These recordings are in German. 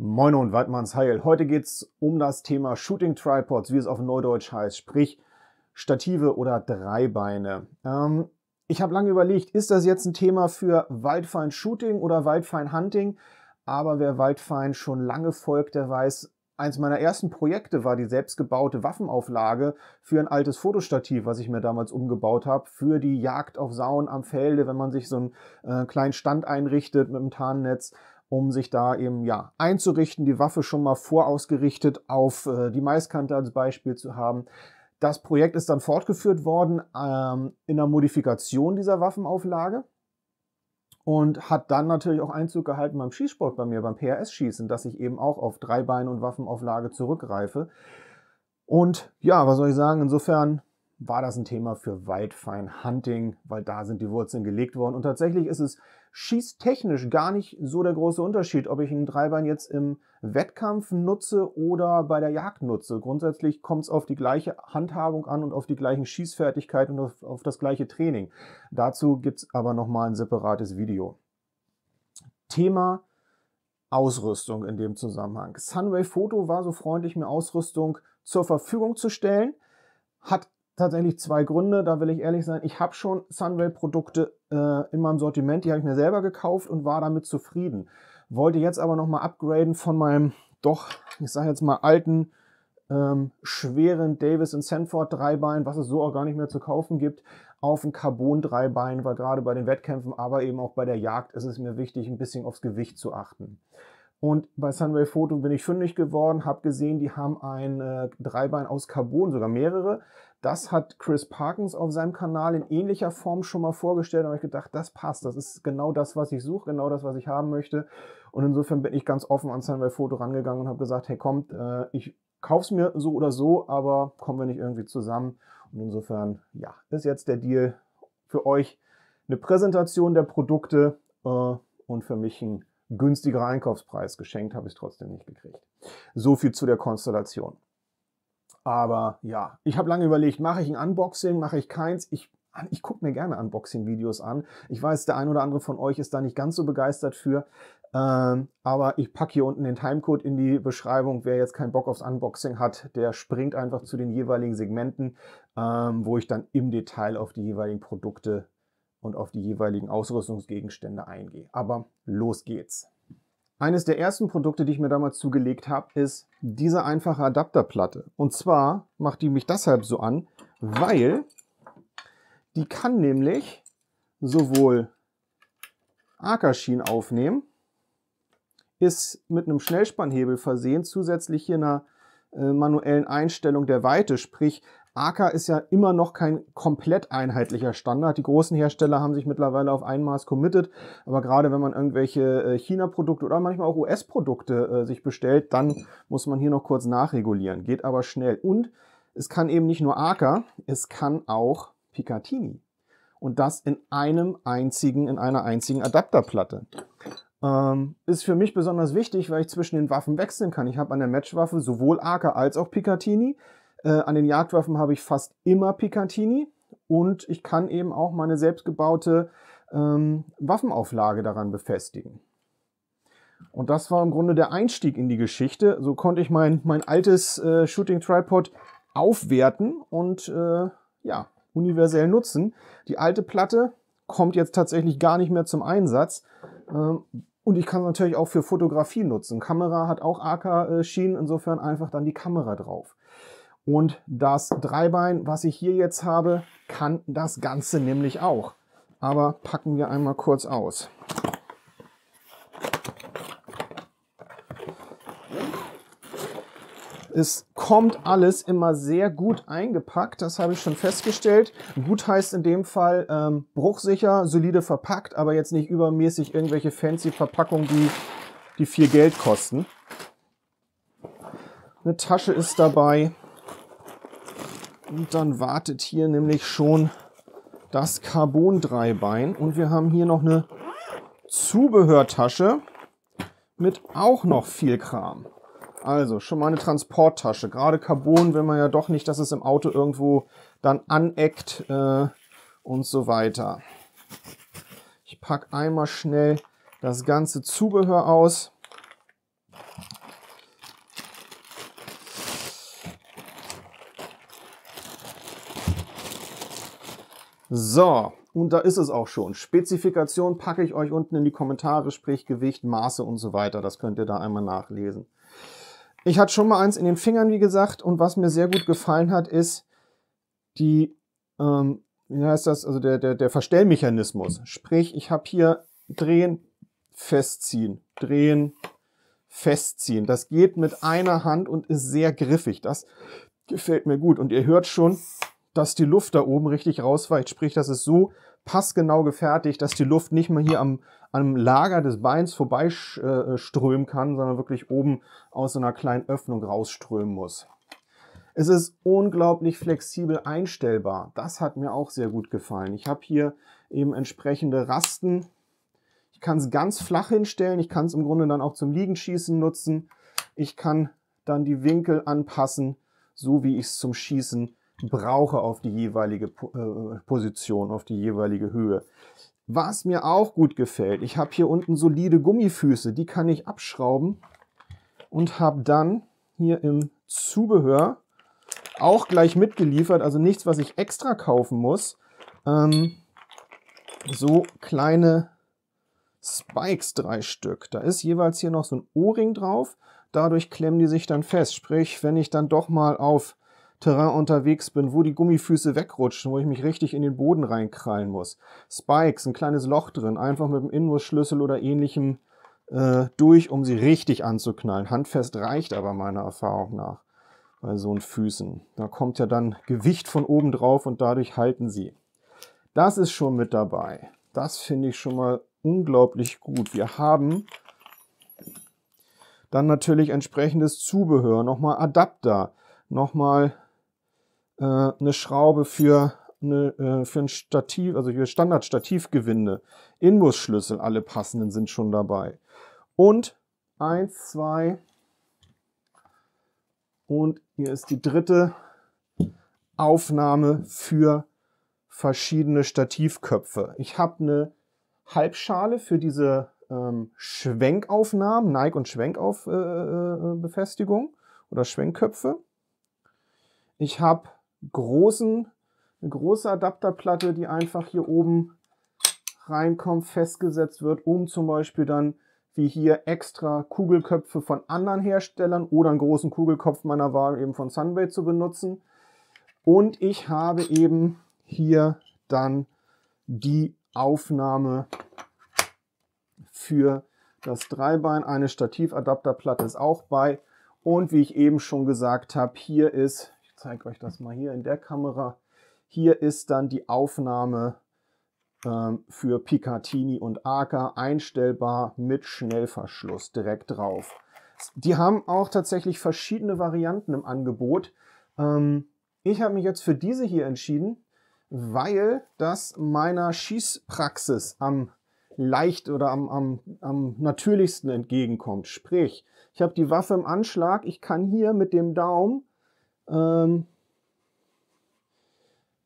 Moin und Waldmanns Heil. Heute geht's um das Thema Shooting Tripods, wie es auf Neudeutsch heißt, sprich Stative oder Dreibeine. Ähm, ich habe lange überlegt, ist das jetzt ein Thema für Waldfein Shooting oder Waldfein Hunting? Aber wer Waldfein schon lange folgt, der weiß, eins meiner ersten Projekte war die selbstgebaute Waffenauflage für ein altes Fotostativ, was ich mir damals umgebaut habe, für die Jagd auf Sauen am Felde, wenn man sich so einen äh, kleinen Stand einrichtet mit einem Tarnnetz um sich da eben ja einzurichten, die Waffe schon mal vorausgerichtet auf äh, die Maiskante als Beispiel zu haben. Das Projekt ist dann fortgeführt worden ähm, in der Modifikation dieser Waffenauflage und hat dann natürlich auch Einzug gehalten beim Schießsport bei mir, beim PRS-Schießen, dass ich eben auch auf Dreibeine und Waffenauflage zurückgreife. Und ja, was soll ich sagen, insofern war das ein Thema für Wildfine Hunting, weil da sind die Wurzeln gelegt worden. Und tatsächlich ist es schießtechnisch gar nicht so der große Unterschied, ob ich einen Dreibein jetzt im Wettkampf nutze oder bei der Jagd nutze. Grundsätzlich kommt es auf die gleiche Handhabung an und auf die gleichen Schießfertigkeiten und auf, auf das gleiche Training. Dazu gibt es aber nochmal ein separates Video. Thema Ausrüstung in dem Zusammenhang. Sunway Photo war so freundlich, mir Ausrüstung zur Verfügung zu stellen, hat tatsächlich zwei Gründe, da will ich ehrlich sein. Ich habe schon Sunwell-Produkte äh, in meinem Sortiment, die habe ich mir selber gekauft und war damit zufrieden. Wollte jetzt aber nochmal upgraden von meinem doch, ich sage jetzt mal, alten, ähm, schweren Davis Sanford Dreibein, was es so auch gar nicht mehr zu kaufen gibt, auf ein Carbon Dreibein, weil gerade bei den Wettkämpfen, aber eben auch bei der Jagd ist es mir wichtig, ein bisschen aufs Gewicht zu achten. Und bei Sunway Photo bin ich fündig geworden, habe gesehen, die haben ein äh, Dreibein aus Carbon, sogar mehrere, das hat Chris Parkins auf seinem Kanal in ähnlicher Form schon mal vorgestellt und ich gedacht, das passt, das ist genau das, was ich suche, genau das, was ich haben möchte. Und insofern bin ich ganz offen an Sunway Foto rangegangen und habe gesagt, hey kommt, äh, ich es mir so oder so, aber kommen wir nicht irgendwie zusammen. Und insofern, ja, ist jetzt der Deal für euch eine Präsentation der Produkte äh, und für mich ein günstiger Einkaufspreis. Geschenkt habe ich es trotzdem nicht gekriegt. So viel zu der Konstellation. Aber ja, ich habe lange überlegt, mache ich ein Unboxing, mache ich keins. Ich, ah, ich gucke mir gerne Unboxing-Videos an. Ich weiß, der ein oder andere von euch ist da nicht ganz so begeistert für. Ähm, aber ich packe hier unten den Timecode in die Beschreibung. Wer jetzt keinen Bock aufs Unboxing hat, der springt einfach zu den jeweiligen Segmenten, ähm, wo ich dann im Detail auf die jeweiligen Produkte und auf die jeweiligen Ausrüstungsgegenstände eingehe. Aber los geht's. Eines der ersten Produkte, die ich mir damals zugelegt habe, ist diese einfache Adapterplatte. Und zwar macht die mich deshalb so an, weil die kann nämlich sowohl Akerschienen aufnehmen, ist mit einem Schnellspannhebel versehen, zusätzlich hier einer äh, manuellen Einstellung der Weite, sprich AK ist ja immer noch kein komplett einheitlicher Standard. Die großen Hersteller haben sich mittlerweile auf ein Maß committed, aber gerade wenn man irgendwelche äh, China-Produkte oder manchmal auch US-Produkte äh, sich bestellt, dann muss man hier noch kurz nachregulieren. Geht aber schnell. Und es kann eben nicht nur AK, es kann auch Picatinny. Und das in einem einzigen, in einer einzigen Adapterplatte. Ähm, ist für mich besonders wichtig, weil ich zwischen den Waffen wechseln kann. Ich habe an der Matchwaffe sowohl AK als auch Picatinny. Äh, an den Jagdwaffen habe ich fast immer Picatinny und ich kann eben auch meine selbstgebaute ähm, Waffenauflage daran befestigen. Und das war im Grunde der Einstieg in die Geschichte. So konnte ich mein, mein altes äh, Shooting Tripod aufwerten und äh, ja, universell nutzen. Die alte Platte kommt jetzt tatsächlich gar nicht mehr zum Einsatz. Ähm, und ich kann es natürlich auch für Fotografie nutzen. Kamera hat auch AK-Schienen, insofern einfach dann die Kamera drauf. Und das Dreibein, was ich hier jetzt habe, kann das Ganze nämlich auch. Aber packen wir einmal kurz aus. Es kommt alles immer sehr gut eingepackt, das habe ich schon festgestellt. Gut heißt in dem Fall ähm, bruchsicher, solide verpackt, aber jetzt nicht übermäßig irgendwelche fancy Verpackungen, die, die viel Geld kosten. Eine Tasche ist dabei, und dann wartet hier nämlich schon das Carbon-Dreibein. Und wir haben hier noch eine Zubehörtasche mit auch noch viel Kram. Also schon mal eine Transporttasche. Gerade Carbon will man ja doch nicht, dass es im Auto irgendwo dann aneckt äh, und so weiter. Ich packe einmal schnell das ganze Zubehör aus. So, und da ist es auch schon. Spezifikation packe ich euch unten in die Kommentare, sprich Gewicht, Maße und so weiter. Das könnt ihr da einmal nachlesen. Ich hatte schon mal eins in den Fingern, wie gesagt, und was mir sehr gut gefallen hat, ist die, ähm, wie heißt das, also der, der, der Verstellmechanismus. Sprich, ich habe hier drehen, festziehen, drehen, festziehen. Das geht mit einer Hand und ist sehr griffig. Das gefällt mir gut. Und ihr hört schon, dass die Luft da oben richtig rausweicht. Sprich, das ist so passgenau gefertigt, dass die Luft nicht mal hier am, am Lager des Beins vorbeiströmen kann, sondern wirklich oben aus so einer kleinen Öffnung rausströmen muss. Es ist unglaublich flexibel einstellbar. Das hat mir auch sehr gut gefallen. Ich habe hier eben entsprechende Rasten. Ich kann es ganz flach hinstellen. Ich kann es im Grunde dann auch zum Liegenschießen nutzen. Ich kann dann die Winkel anpassen, so wie ich es zum Schießen brauche auf die jeweilige äh, Position, auf die jeweilige Höhe. Was mir auch gut gefällt, ich habe hier unten solide Gummifüße, die kann ich abschrauben und habe dann hier im Zubehör auch gleich mitgeliefert, also nichts, was ich extra kaufen muss. Ähm, so kleine Spikes, drei Stück. Da ist jeweils hier noch so ein O-Ring drauf. Dadurch klemmen die sich dann fest. Sprich, wenn ich dann doch mal auf Terrain unterwegs bin, wo die Gummifüße wegrutschen, wo ich mich richtig in den Boden reinkrallen muss. Spikes, ein kleines Loch drin, einfach mit dem Inbusschlüssel oder ähnlichem äh, durch, um sie richtig anzuknallen. Handfest reicht aber meiner Erfahrung nach bei so einen Füßen. Da kommt ja dann Gewicht von oben drauf und dadurch halten sie. Das ist schon mit dabei. Das finde ich schon mal unglaublich gut. Wir haben dann natürlich entsprechendes Zubehör, nochmal Adapter, nochmal äh, eine Schraube für, eine, äh, für ein Stativ, also für Standardstativgewinde, Inbusschlüssel, alle passenden sind schon dabei. Und eins, zwei und hier ist die dritte Aufnahme für verschiedene Stativköpfe. Ich habe eine Halbschale für diese ähm, Schwenkaufnahmen, Neig- und Schwenkaufbefestigung äh, äh, äh oder Schwenkköpfe. Ich habe großen, eine große Adapterplatte, die einfach hier oben reinkommt, festgesetzt wird, um zum Beispiel dann wie hier extra Kugelköpfe von anderen Herstellern oder einen großen Kugelkopf meiner Wahl eben von Sunway zu benutzen. Und ich habe eben hier dann die Aufnahme für das Dreibein. Eine Stativadapterplatte ist auch bei. Und wie ich eben schon gesagt habe, hier ist zeige euch das mal hier in der Kamera. Hier ist dann die Aufnahme ähm, für Picatini und Arca einstellbar mit Schnellverschluss direkt drauf. Die haben auch tatsächlich verschiedene Varianten im Angebot. Ähm, ich habe mich jetzt für diese hier entschieden, weil das meiner Schießpraxis am leicht oder am, am, am natürlichsten entgegenkommt. Sprich, ich habe die Waffe im Anschlag, ich kann hier mit dem Daumen ähm,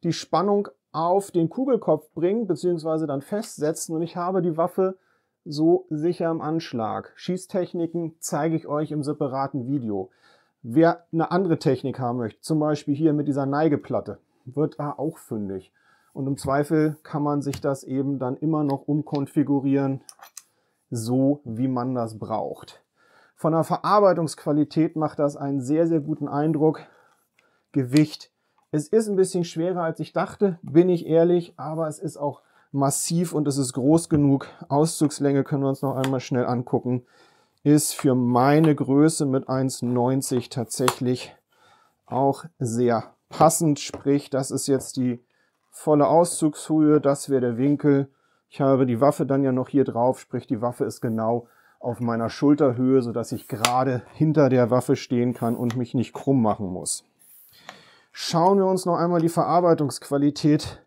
die Spannung auf den Kugelkopf bringen bzw. dann festsetzen und ich habe die Waffe so sicher im Anschlag. Schießtechniken zeige ich euch im separaten Video. Wer eine andere Technik haben möchte, zum Beispiel hier mit dieser Neigeplatte, wird da auch fündig. Und im Zweifel kann man sich das eben dann immer noch umkonfigurieren, so wie man das braucht. Von der Verarbeitungsqualität macht das einen sehr, sehr guten Eindruck. Gewicht. Es ist ein bisschen schwerer, als ich dachte, bin ich ehrlich, aber es ist auch massiv und es ist groß genug. Auszugslänge können wir uns noch einmal schnell angucken. Ist für meine Größe mit 1,90 tatsächlich auch sehr passend. Sprich, das ist jetzt die volle Auszugshöhe, das wäre der Winkel. Ich habe die Waffe dann ja noch hier drauf, sprich die Waffe ist genau auf meiner Schulterhöhe, sodass ich gerade hinter der Waffe stehen kann und mich nicht krumm machen muss schauen wir uns noch einmal die Verarbeitungsqualität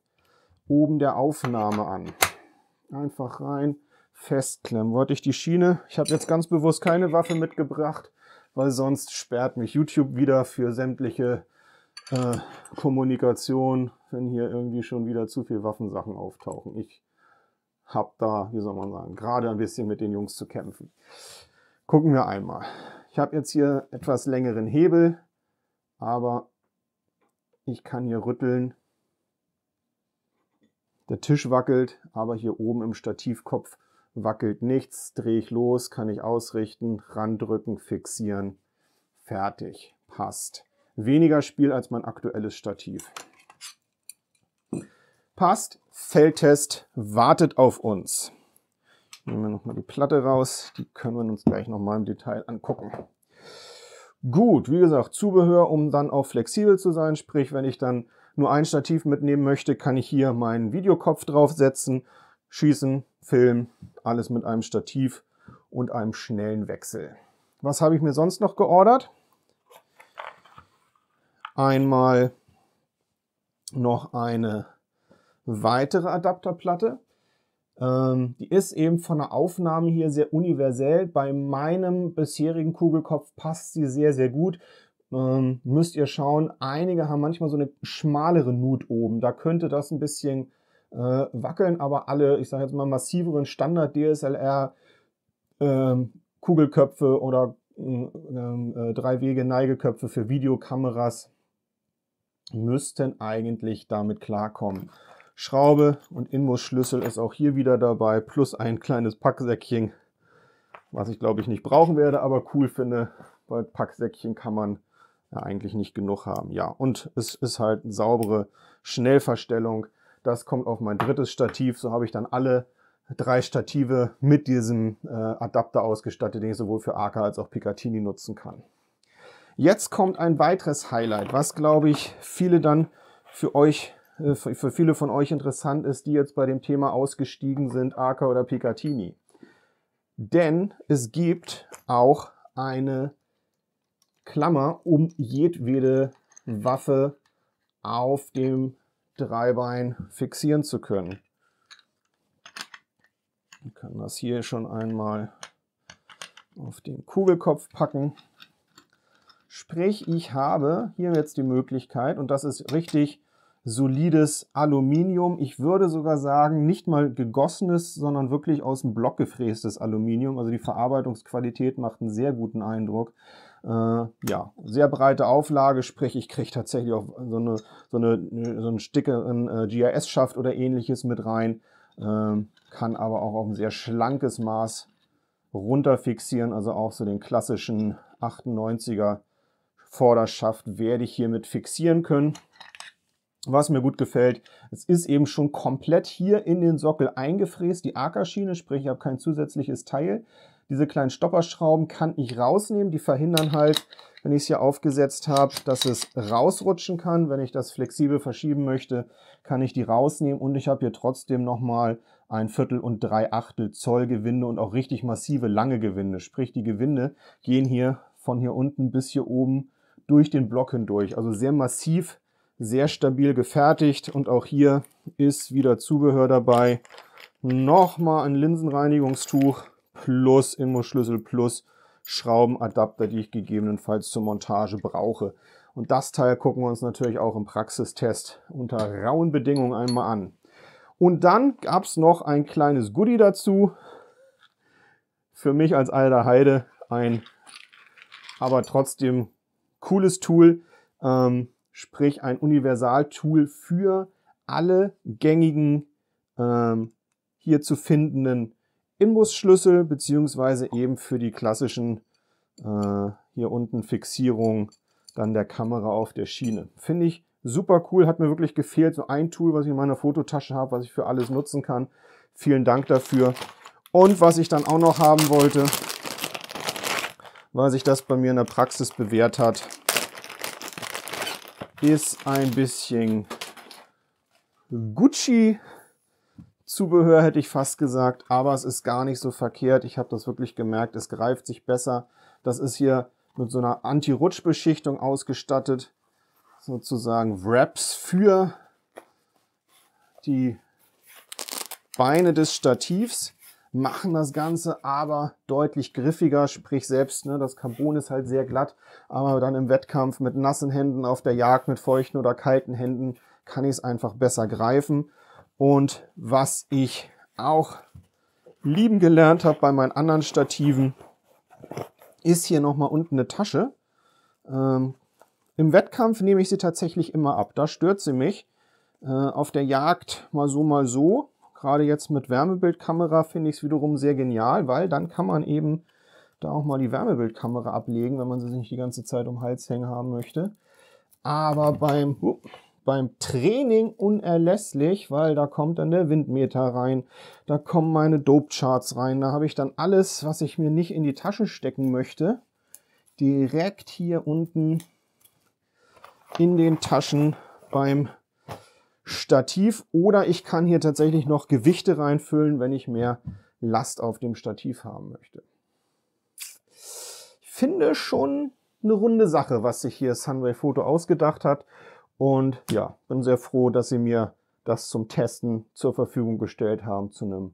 oben der Aufnahme an. Einfach rein festklemmen. Wollte ich die Schiene, ich habe jetzt ganz bewusst keine Waffe mitgebracht, weil sonst sperrt mich YouTube wieder für sämtliche äh, Kommunikation, wenn hier irgendwie schon wieder zu viel Waffensachen auftauchen. Ich habe da, wie soll man sagen, gerade ein bisschen mit den Jungs zu kämpfen. Gucken wir einmal. Ich habe jetzt hier etwas längeren Hebel, aber ich kann hier rütteln. Der Tisch wackelt, aber hier oben im Stativkopf wackelt nichts. Drehe ich los, kann ich ausrichten, randrücken, fixieren. Fertig. Passt. Weniger Spiel als mein aktuelles Stativ. Passt. Feldtest wartet auf uns. Nehmen wir nochmal die Platte raus. Die können wir uns gleich nochmal im Detail angucken. Gut, wie gesagt, Zubehör, um dann auch flexibel zu sein. Sprich, wenn ich dann nur ein Stativ mitnehmen möchte, kann ich hier meinen Videokopf draufsetzen, schießen, filmen, alles mit einem Stativ und einem schnellen Wechsel. Was habe ich mir sonst noch geordert? Einmal noch eine weitere Adapterplatte. Ähm, die ist eben von der Aufnahme hier sehr universell. Bei meinem bisherigen Kugelkopf passt sie sehr, sehr gut. Ähm, müsst ihr schauen, einige haben manchmal so eine schmalere Nut oben. Da könnte das ein bisschen äh, wackeln, aber alle, ich sage jetzt mal, massiveren Standard-DSLR äh, Kugelköpfe oder mm, ähm, äh, drei Wege Neigeköpfe für Videokameras müssten eigentlich damit klarkommen. Schraube und Inbusschlüssel ist auch hier wieder dabei, plus ein kleines Packsäckchen, was ich glaube ich nicht brauchen werde, aber cool finde, weil Packsäckchen kann man ja, eigentlich nicht genug haben. Ja, und es ist halt eine saubere Schnellverstellung. Das kommt auf mein drittes Stativ, so habe ich dann alle drei Stative mit diesem äh, Adapter ausgestattet, den ich sowohl für AK als auch Picatinny nutzen kann. Jetzt kommt ein weiteres Highlight, was glaube ich viele dann für euch äh, für viele von euch interessant ist, die jetzt bei dem Thema ausgestiegen sind, Arca oder Picatinny. Denn es gibt auch eine Klammer um jedwede Waffe auf dem Dreibein fixieren zu können. Wir können das hier schon einmal auf den Kugelkopf packen. Sprich, ich habe hier jetzt die Möglichkeit, und das ist richtig solides Aluminium. Ich würde sogar sagen, nicht mal gegossenes, sondern wirklich aus dem Block gefrästes Aluminium. Also die Verarbeitungsqualität macht einen sehr guten Eindruck. Äh, ja, sehr breite Auflage, sprich ich kriege tatsächlich auch so, eine, so, eine, so einen stickeren äh, GIS-Schaft oder ähnliches mit rein. Äh, kann aber auch auf ein sehr schlankes Maß runter fixieren, also auch so den klassischen 98er Vorderschaft werde ich hiermit fixieren können was mir gut gefällt, es ist eben schon komplett hier in den Sockel eingefräst, die Ackerschiene, sprich ich habe kein zusätzliches Teil. Diese kleinen Stopperschrauben kann ich rausnehmen, die verhindern halt, wenn ich es hier aufgesetzt habe, dass es rausrutschen kann. Wenn ich das flexibel verschieben möchte, kann ich die rausnehmen und ich habe hier trotzdem nochmal ein Viertel und drei Achtel Zoll Gewinde und auch richtig massive lange Gewinde. Sprich, die Gewinde gehen hier von hier unten bis hier oben durch den Block hindurch. Also sehr massiv sehr stabil gefertigt und auch hier ist wieder Zubehör dabei. Nochmal ein Linsenreinigungstuch plus Immo-Schlüssel plus Schraubenadapter, die ich gegebenenfalls zur Montage brauche. Und das Teil gucken wir uns natürlich auch im Praxistest unter rauen Bedingungen einmal an. Und dann gab es noch ein kleines Goodie dazu. Für mich als alter Heide ein, aber trotzdem cooles Tool. Ähm, sprich ein Universaltool für alle gängigen ähm, hier zu findenden Inbusschlüssel, beziehungsweise eben für die klassischen äh, hier unten Fixierung dann der Kamera auf der Schiene. Finde ich super cool, hat mir wirklich gefehlt. So ein Tool, was ich in meiner Fototasche habe, was ich für alles nutzen kann. Vielen Dank dafür. Und was ich dann auch noch haben wollte, weil sich das bei mir in der Praxis bewährt hat, ist ein bisschen Gucci. Zubehör hätte ich fast gesagt, aber es ist gar nicht so verkehrt. Ich habe das wirklich gemerkt, es greift sich besser. Das ist hier mit so einer Anti-Rutsch-Beschichtung ausgestattet. Sozusagen Wraps für die Beine des Stativs machen das Ganze aber deutlich griffiger, sprich selbst, ne, das Carbon ist halt sehr glatt, aber dann im Wettkampf mit nassen Händen auf der Jagd, mit feuchten oder kalten Händen kann ich es einfach besser greifen. Und was ich auch lieben gelernt habe bei meinen anderen Stativen, ist hier nochmal unten eine Tasche. Ähm, Im Wettkampf nehme ich sie tatsächlich immer ab. Da stört sie mich. Äh, auf der Jagd mal so, mal so gerade jetzt mit Wärmebildkamera finde ich es wiederum sehr genial, weil dann kann man eben da auch mal die Wärmebildkamera ablegen, wenn man sie nicht die ganze Zeit um den Hals hängen haben möchte. Aber beim, uh, beim Training unerlässlich, weil da kommt dann der Windmeter rein, da kommen meine Dope-Charts rein, da habe ich dann alles, was ich mir nicht in die Tasche stecken möchte, direkt hier unten in den Taschen beim Training Stativ oder ich kann hier tatsächlich noch Gewichte reinfüllen, wenn ich mehr Last auf dem Stativ haben möchte. Ich finde schon eine runde Sache, was sich hier Sunway Photo ausgedacht hat. Und ja, bin sehr froh, dass sie mir das zum Testen zur Verfügung gestellt haben, zu einem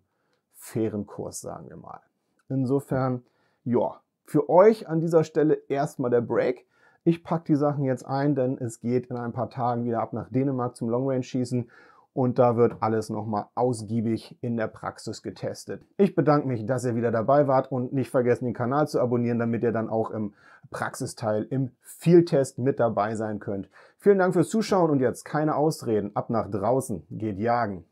fairen Kurs, sagen wir mal. Insofern, ja, für euch an dieser Stelle erstmal der Break. Ich packe die Sachen jetzt ein, denn es geht in ein paar Tagen wieder ab nach Dänemark zum Long Range Schießen und da wird alles nochmal ausgiebig in der Praxis getestet. Ich bedanke mich, dass ihr wieder dabei wart und nicht vergessen, den Kanal zu abonnieren, damit ihr dann auch im Praxisteil, im Vieltest mit dabei sein könnt. Vielen Dank fürs Zuschauen und jetzt keine Ausreden. Ab nach draußen, geht jagen.